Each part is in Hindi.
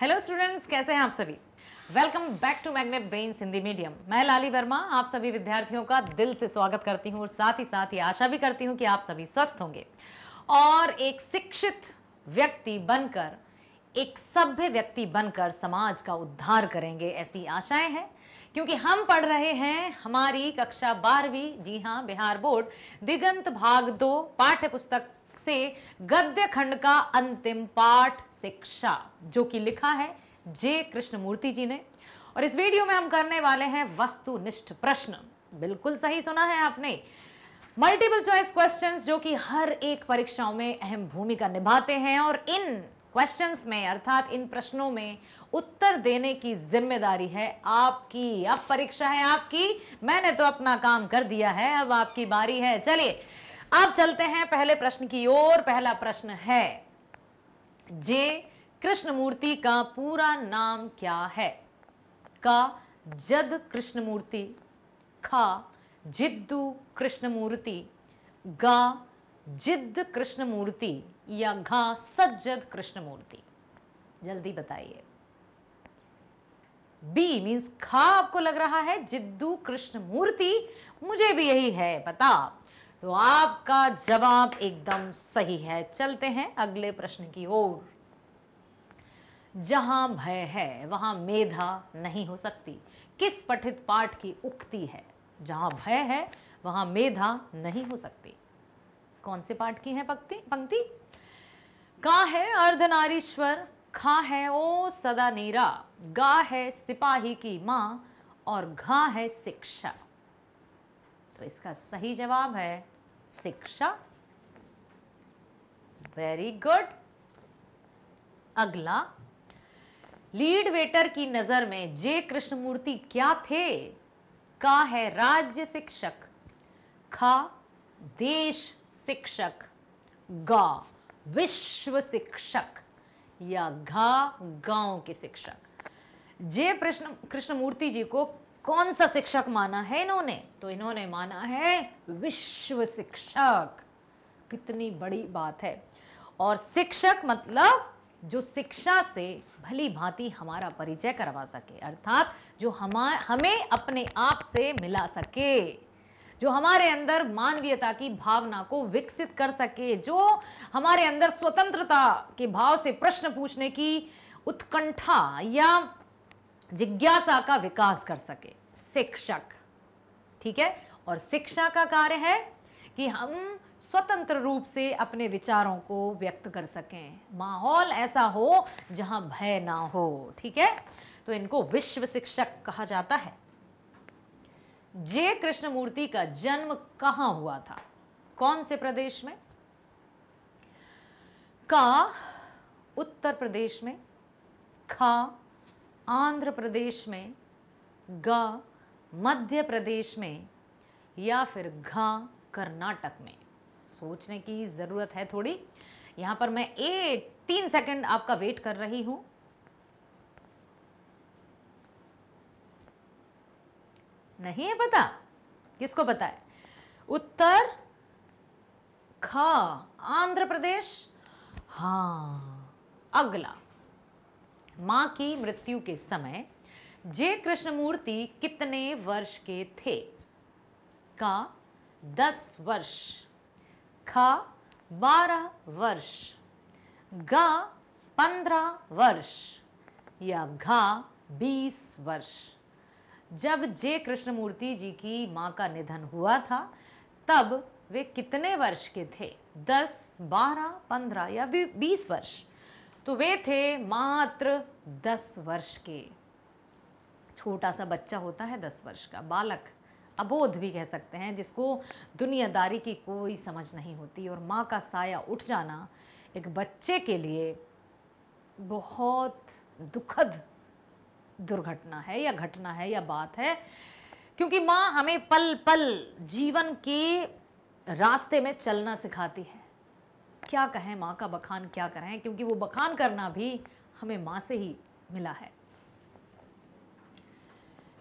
हेलो स्टूडेंट्स कैसे हैं आप सभी welcome back to Magnet Brain Hindi medium मैं लाली वर्मा आप सभी विद्यार्थियों का दिल से स्वागत करती हूं और साथ ही साथ ये आशा भी करती हूं कि आप सभी स्वस्थ होंगे और एक शिक्षित व्यक्ति बनकर एक सभ्य व्यक्ति बनकर समाज का उद्धार करेंगे ऐसी आशाएं हैं क्योंकि हम पढ़ रहे हैं हमारी कक्षा बारहवीं जी हाँ बिहार बोर्ड दिगंत भाग दो पाठ्य पुस्तक से गद्य खंड का अंतिम पाठ शिक्षा जो कि लिखा है जे कृष्णमूर्ति जी ने और इस वीडियो में हम करने वाले हैं वस्तुनिष्ठ प्रश्न बिल्कुल सही सुना है आपने मल्टीपल चॉइस क्वेश्चंस जो कि हर एक परीक्षाओं में अहम भूमिका निभाते हैं और इन क्वेश्चंस में अर्थात इन प्रश्नों में उत्तर देने की जिम्मेदारी है आपकी अब परीक्षा है आपकी मैंने तो अपना काम कर दिया है अब आपकी बारी है चलिए अब चलते हैं पहले प्रश्न की ओर पहला प्रश्न है जे कृष्णमूर्ति का पूरा नाम क्या है का जद कृष्णमूर्ति खा जिद्दू कृष्णमूर्ति गा जिद्द कृष्णमूर्ति या घा सज्जद कृष्णमूर्ति जल्दी बताइए बी मीन्स खा आपको लग रहा है जिद्दू कृष्णमूर्ति मुझे भी यही है पता तो आपका जवाब एकदम सही है चलते हैं अगले प्रश्न की ओर जहां भय है वहां मेधा नहीं हो सकती किस पठित पाठ की उक्ति है जहां भय है वहां मेधा नहीं हो सकती कौन से पाठ की है पंक्ति पंक्ति का है अर्धनारीश्वर खा है ओ सदा नीरा गा है सिपाही की माँ और घा है शिक्षा तो इसका सही जवाब है शिक्षा वेरी गुड अगला लीड वेटर की नजर में जे कृष्णमूर्ति क्या थे का है राज्य शिक्षक खा देश शिक्षक गा विश्व शिक्षक या घा गांव के शिक्षक जे कृष्ण कृष्णमूर्ति जी को कौन सा शिक्षक माना है इन्होंने तो इन्होंने माना है विश्व शिक्षक कितनी बड़ी बात है और शिक्षक मतलब जो शिक्षा से भली भांति हमारा परिचय करवा सके अर्थात जो हम हमें अपने आप से मिला सके जो हमारे अंदर मानवीयता की भावना को विकसित कर सके जो हमारे अंदर स्वतंत्रता के भाव से प्रश्न पूछने की उत्कंठा या जिज्ञासा का विकास कर सके शिक्षक ठीक है और शिक्षा का कार्य है कि हम स्वतंत्र रूप से अपने विचारों को व्यक्त कर सकें माहौल ऐसा हो जहां भय ना हो ठीक है तो इनको विश्व शिक्षक कहा जाता है जे कृष्णमूर्ति का जन्म कहाँ हुआ था कौन से प्रदेश में का उत्तर प्रदेश में खा आंध्र प्रदेश में ग मध्य प्रदेश में या फिर घ कर्नाटक में सोचने की ज़रूरत है थोड़ी यहां पर मैं एक तीन सेकंड आपका वेट कर रही हूं नहीं है पता किसको पता है उत्तर ख आंध्र प्रदेश हाँ अगला मां की मृत्यु के समय जय कृष्णमूर्ति कितने वर्ष के थे का दस वर्ष खा बारह वर्ष गा पंद्रह वर्ष या घा बीस वर्ष जब जय कृष्णमूर्ति जी की माँ का निधन हुआ था तब वे कितने वर्ष के थे दस बारह पंद्रह या बीस वर्ष तो वे थे मात्र दस वर्ष के छोटा सा बच्चा होता है दस वर्ष का बालक अबोध भी कह सकते हैं जिसको दुनियादारी की कोई समझ नहीं होती और माँ का साया उठ जाना एक बच्चे के लिए बहुत दुखद दुर्घटना है या घटना है या बात है क्योंकि माँ हमें पल पल जीवन के रास्ते में चलना सिखाती है क्या कहें माँ का बखान क्या करें क्योंकि वो बखान करना भी हमें माँ से ही मिला है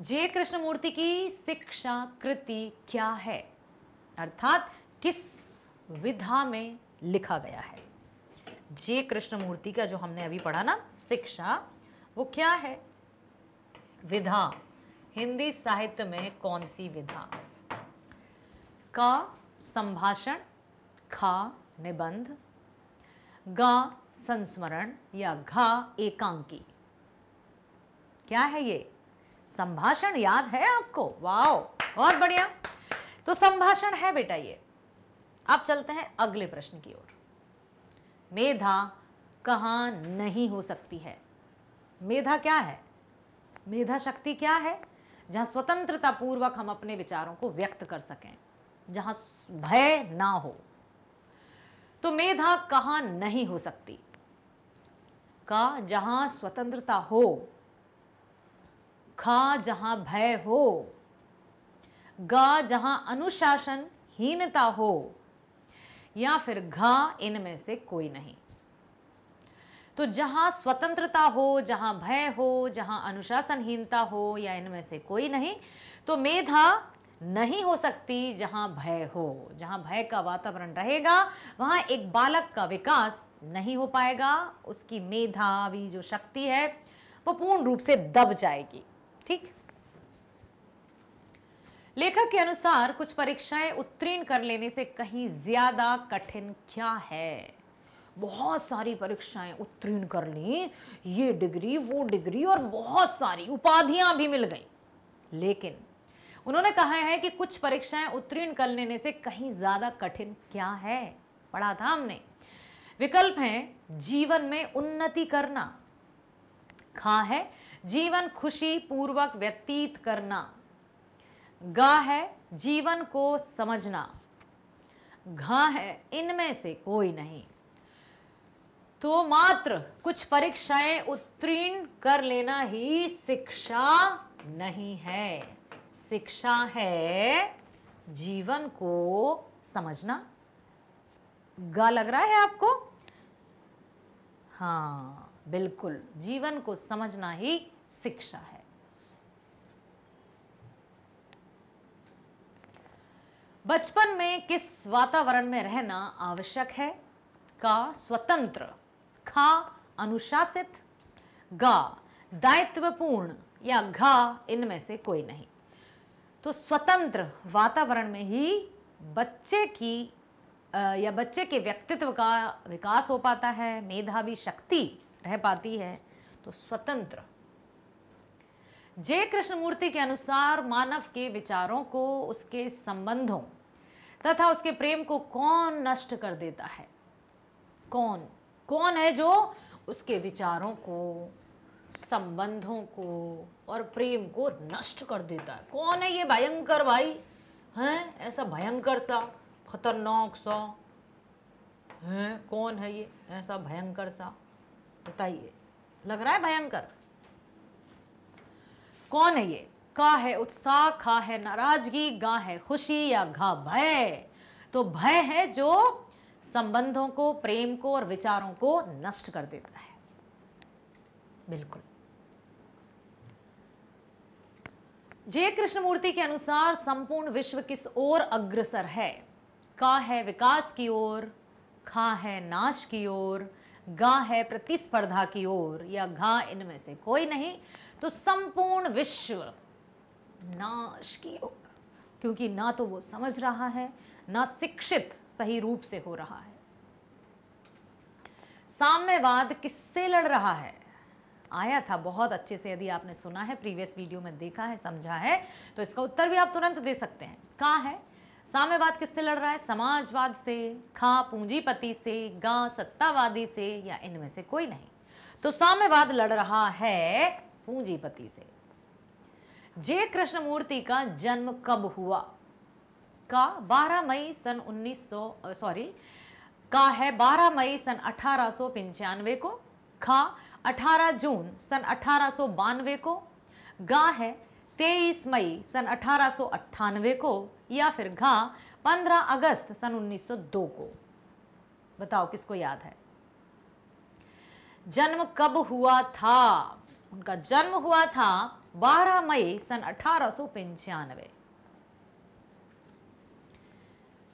जय कृष्णमूर्ति की शिक्षा कृति क्या है अर्थात किस विधा में लिखा गया है जे कृष्णमूर्ति का जो हमने अभी पढ़ा ना शिक्षा वो क्या है विधा हिंदी साहित्य में कौन सी विधा का संभाषण खा निबंध गा संस्मरण या घा एकांकी क्या है ये संभाषण याद है आपको वाओ बहुत बढ़िया तो संभाषण है बेटा ये आप चलते हैं अगले प्रश्न की ओर मेधा कहा नहीं हो सकती है मेधा क्या है मेधा शक्ति क्या है जहां स्वतंत्रता पूर्वक हम अपने विचारों को व्यक्त कर सकें जहां भय ना हो तो मेधा कहां नहीं हो सकती का जहां स्वतंत्रता हो खा जहां भय हो गा जहां अनुशासनहीनता हो या फिर घा इनमें से कोई नहीं तो जहां स्वतंत्रता हो जहां भय हो जहां अनुशासनहीनता हो या इनमें से कोई नहीं तो मेधा नहीं हो सकती जहां भय हो जहां भय का वातावरण रहेगा वहां एक बालक का विकास नहीं हो पाएगा उसकी मेधावी जो शक्ति है वो पूर्ण रूप से दब जाएगी ठीक लेखक के अनुसार कुछ परीक्षाएं उत्तीर्ण कर लेने से कहीं ज्यादा कठिन क्या है बहुत सारी परीक्षाएं उत्तीर्ण कर ली ये डिग्री वो डिग्री और बहुत सारी उपाधियां भी मिल गई लेकिन उन्होंने कहा है कि कुछ परीक्षाएं उत्तीर्ण कर लेने से कहीं ज़्यादा कठिन क्या है पढ़ा था हमने विकल्प है जीवन में उन्नति करना खा है जीवन खुशी पूर्वक व्यतीत करना गा है जीवन को समझना घा है इनमें से कोई नहीं तो मात्र कुछ परीक्षाएं उत्तीर्ण कर लेना ही शिक्षा नहीं है शिक्षा है जीवन को समझना गा लग रहा है आपको हाँ बिल्कुल जीवन को समझना ही शिक्षा है बचपन में किस वातावरण में रहना आवश्यक है का स्वतंत्र खा अनुशासित गा दायित्वपूर्ण या घा इनमें से कोई नहीं तो स्वतंत्र वातावरण में ही बच्चे की या बच्चे के व्यक्तित्व का विकास हो पाता है मेधावी शक्ति रह पाती है तो स्वतंत्र जय कृष्णमूर्ति के अनुसार मानव के विचारों को उसके संबंधों तथा उसके प्रेम को कौन नष्ट कर देता है कौन कौन है जो उसके विचारों को संबंधों को और प्रेम को नष्ट कर देता है कौन है ये भयंकर भाई हैं ऐसा भयंकर सा खतरनाक सा हैं कौन है ये ऐसा भयंकर सा बताइए लग रहा है भयंकर कौन है ये का है उत्साह खा है नाराजगी गा है खुशी या घा भय तो भय है जो संबंधों को प्रेम को और विचारों को नष्ट कर देता है बिल्कुल कृष्ण कृष्णमूर्ति के अनुसार संपूर्ण विश्व किस ओर अग्रसर है का है विकास की ओर खा है नाश की ओर गा है प्रतिस्पर्धा की ओर या घा इनमें से कोई नहीं तो संपूर्ण विश्व नाश की ओर क्योंकि ना तो वो समझ रहा है ना शिक्षित सही रूप से हो रहा है साम्यवाद किससे लड़ रहा है आया था बहुत अच्छे से यदि आपने सुना है प्रीवियस वीडियो में देखा है समझा है तो इसका उत्तर भी आप तुरंत दे सकते हैं कहाँ है साम्यवाद किससे लड़ रहा है समाजवाद से खा पूंजीपति से गा सत्तावादी से या इनमें से कोई नहीं तो साम्यवाद लड़ रहा है पूंजीपति से जे कृष्णमूर्ति का जन्म कब हुआ का 12 मई सन 1900 सॉरी का है 12 मई सन अठारह को खा 18 जून सन अठारह को गा है 23 मई सन अठारह को या फिर घा 15 अगस्त सन 1902 को बताओ किसको याद है जन्म कब हुआ था उनका जन्म हुआ था 12 मई सन अठारह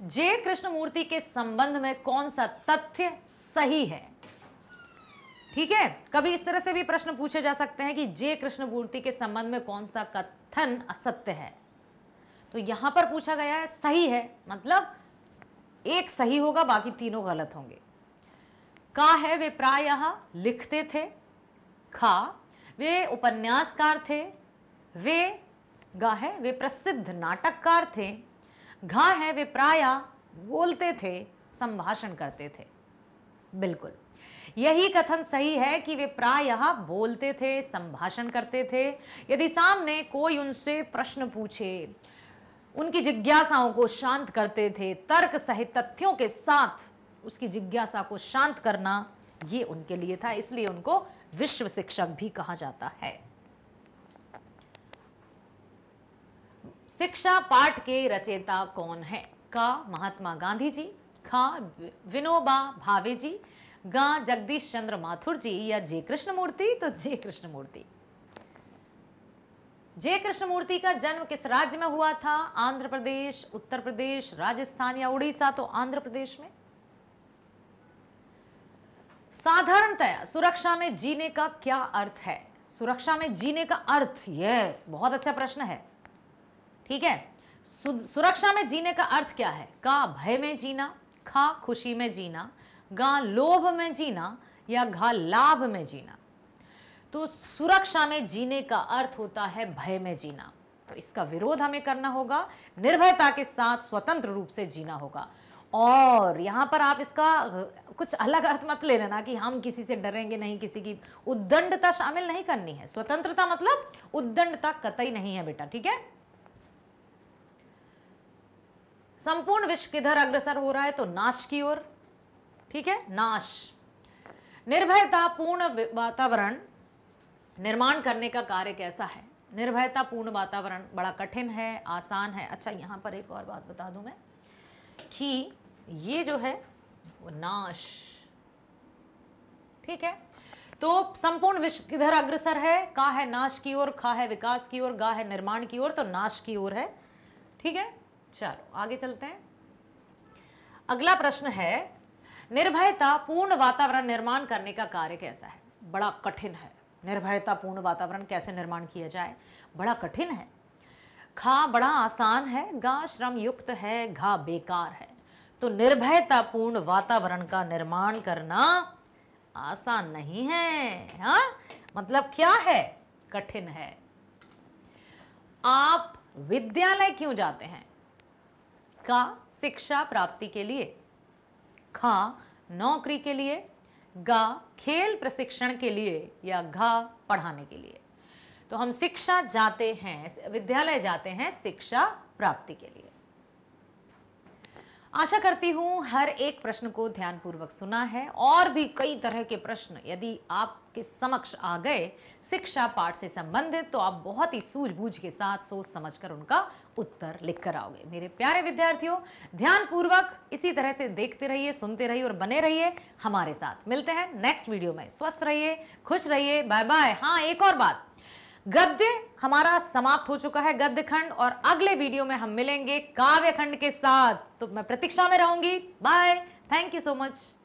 कृष्ण कृष्णमूर्ति के संबंध में कौन सा तथ्य सही है ठीक है कभी इस तरह से भी प्रश्न पूछे जा सकते हैं कि जे कृष्णमूर्ति के संबंध में कौन सा कथन असत्य है तो यहां पर पूछा गया है सही है मतलब एक सही होगा बाकी तीनों गलत होंगे का है वे प्राय लिखते थे खा वे उपन्यासकार थे वे गा है वे प्रसिद्ध नाटककार थे घा है वे प्राय बोलते थे संभाषण करते थे बिल्कुल यही कथन सही है कि वे प्रायः बोलते थे संभाषण करते थे यदि सामने कोई उनसे प्रश्न पूछे उनकी जिज्ञासाओं को शांत करते थे तर्क सहित तथ्यों के साथ उसकी जिज्ञासा को शांत करना ये उनके लिए था इसलिए उनको विश्व शिक्षक भी कहा जाता है शिक्षा पाठ के रचयिता कौन है का महात्मा गांधी जी खा विनोबा भावे जी गा जगदीश चंद्र माथुर जी या जय कृष्णमूर्ति तो जय कृष्णमूर्ति जय कृष्णमूर्ति का जन्म किस राज्य में हुआ था आंध्र प्रदेश उत्तर प्रदेश राजस्थान या उड़ीसा तो आंध्र प्रदेश में साधारणतया सुरक्षा में जीने का क्या अर्थ है सुरक्षा में जीने का अर्थ यस बहुत अच्छा प्रश्न है ठीक है सुरक्षा में जीने का अर्थ क्या है का भय में जीना खा खुशी में जीना गा लोभ में जीना या घा लाभ में जीना तो सुरक्षा में जीने का अर्थ होता है भय में जीना तो इसका विरोध हमें करना होगा निर्भयता के साथ स्वतंत्र रूप से जीना होगा और यहां पर आप इसका कुछ अलग अर्थ मत ले लेना कि हम किसी से डरेंगे नहीं किसी की उद्दंडता शामिल नहीं करनी है स्वतंत्रता मतलब उद्दंडता कतई नहीं है बेटा ठीक है संपूर्ण विश्व किधर अग्रसर हो रहा है तो नाश की ओर ठीक है नाश निर्भयता पूर्ण वातावरण निर्माण करने का कार्य कैसा है निर्भयता पूर्ण वातावरण बड़ा कठिन है आसान है अच्छा यहां पर एक और बात बता दू मैं कि ये जो है वो नाश ठीक है तो संपूर्ण विश्व किधर अग्रसर है का है नाश की ओर खा है विकास की ओर गा है निर्माण की ओर तो नाश की ओर है ठीक है चलो आगे चलते हैं अगला प्रश्न है निर्भयता पूर्ण वातावरण निर्माण करने का कार्य कैसा है बड़ा कठिन है निर्भयता पूर्ण वातावरण कैसे निर्माण किया जाए बड़ा कठिन है खा बड़ा आसान है गा श्रम युक्त है घा बेकार है तो निर्भयता पूर्ण वातावरण का निर्माण करना आसान नहीं है हाँ मतलब क्या है कठिन है आप विद्यालय क्यों जाते हैं का शिक्षा प्राप्ति के लिए ख नौकरी के लिए गा खेल प्रशिक्षण के लिए या घा पढ़ाने के लिए तो हम शिक्षा जाते हैं विद्यालय जाते हैं शिक्षा प्राप्ति के लिए आशा करती हूं हर एक प्रश्न को ध्यानपूर्वक सुना है और भी कई तरह के प्रश्न यदि आप आपके समक्ष आ गए शिक्षा पाठ से संबंधित तो आप बहुत ही सूझबूझ के साथ सोच समझकर उनका उत्तर लिख कर आओगे मेरे प्यारे विद्यार्थियों ध्यानपूर्वक इसी तरह से देखते रहिए सुनते रहिए और बने रहिए हमारे साथ मिलते हैं नेक्स्ट वीडियो में स्वस्थ रहिए खुश रहिए बाय बाय हाँ एक और बात गद्य हमारा समाप्त हो चुका है गद्य खंड और अगले वीडियो में हम मिलेंगे काव्य खंड के साथ तो मैं प्रतीक्षा में रहूंगी bye thank you so much